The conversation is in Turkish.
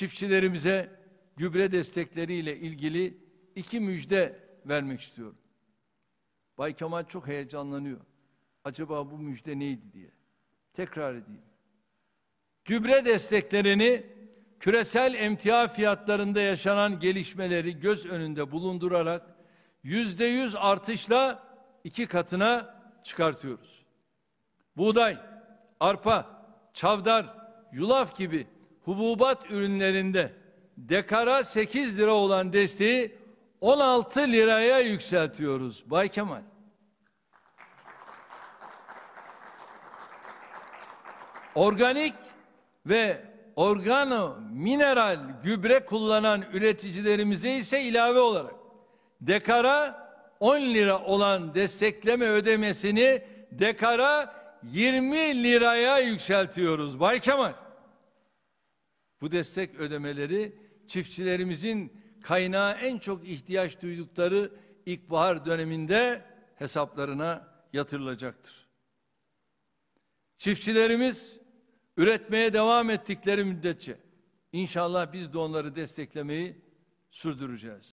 çiftçilerimize gübre destekleriyle ilgili iki müjde vermek istiyorum. Bay Kemal çok heyecanlanıyor. Acaba bu müjde neydi diye. Tekrar edeyim. Gübre desteklerini küresel emtia fiyatlarında yaşanan gelişmeleri göz önünde bulundurarak yüzde yüz artışla iki katına çıkartıyoruz. Buğday, arpa, çavdar, yulaf gibi hububat ürünlerinde dekara 8 lira olan desteği 16 liraya yükseltiyoruz Bay Kemal. Organik ve organo mineral gübre kullanan üreticilerimize ise ilave olarak dekara 10 lira olan destekleme ödemesini dekara 20 liraya yükseltiyoruz Bay Kemal. Bu destek ödemeleri çiftçilerimizin kaynağı en çok ihtiyaç duydukları ilkbahar döneminde hesaplarına yatırılacaktır. Çiftçilerimiz üretmeye devam ettikleri müddetçe inşallah biz de onları desteklemeyi sürdüreceğiz.